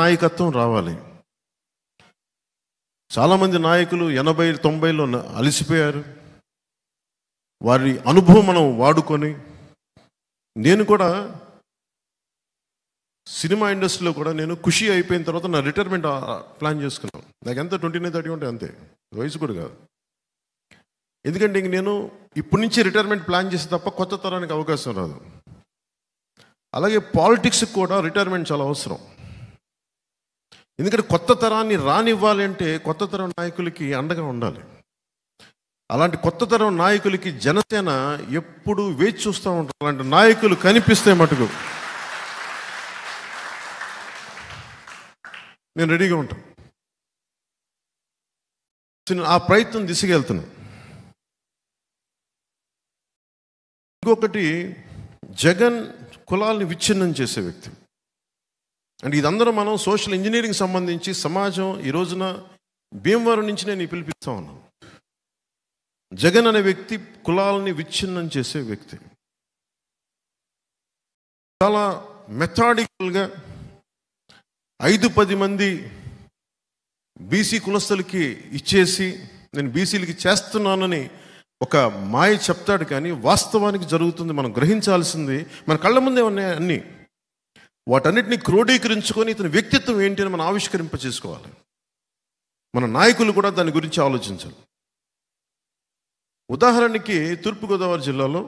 నాయకత్వం రావాలి చాలామంది నాయకులు ఎనభై తొంభైలో అలసిపోయారు వారి అనుభవం మనం వాడుకొని నేను కూడా సినిమా ఇండస్ట్రీలో కూడా నేను ఖుషి అయిపోయిన తర్వాత నా రిటైర్మెంట్ ప్లాన్ చేసుకున్నాను నాకు ఎంత ట్వంటీ నైన్ థర్టీ ఉంటే అంతే వయసు కూడా కాదు ఎందుకంటే ఇంక నేను ఇప్పటి నుంచి రిటైర్మెంట్ ప్లాన్ చేసి తప్ప కొత్త తరానికి అవకాశం రాదు అలాగే పాలిటిక్స్కి కూడా రిటైర్మెంట్ చాలా అవసరం ఎందుకంటే కొత్త తరాన్ని రానివ్వాలి అంటే కొత్త తరం నాయకులకి అండగా ఉండాలి అలాంటి కొత్త తరం నాయకులకి జనసేన ఎప్పుడు వేచి చూస్తూ ఉంటారు అలాంటి నాయకులు కనిపిస్తే మటుకు నేను రెడీగా ఉంటాను ఆ ప్రయత్నం దిశకెళ్తున్నాను ఇంకొకటి జగన్ కులాల్ని విచ్ఛిన్నం చేసే వ్యక్తి అండ్ ఇదందరూ మనం సోషల్ ఇంజనీరింగ్ సంబంధించి సమాజం ఈ రోజున భీమవరం నుంచి నేను పిలిపిస్తా ఉన్నాను జగన్ అనే వ్యక్తి కులాలని విచ్ఛిన్నం చేసే వ్యక్తి చాలా మెథాడికల్గా ఐదు పది మంది బీసీ కులస్తులకి ఇచ్చేసి నేను బీసీలకి చేస్తున్నానని ఒక మాయ చెప్తాడు కానీ వాస్తవానికి జరుగుతుంది మనం గ్రహించాల్సింది మన కళ్ళ ముందే ఉన్నాయి అన్నీ వాటన్నిటిని క్రోడీకరించుకొని ఇతని వ్యక్తిత్వం ఏంటి అని మనం ఆవిష్కరింప చేసుకోవాలి మన నాయకులు కూడా దాని గురించి ఆలోచించాలి ఉదాహరణకి తూర్పుగోదావరి జిల్లాలో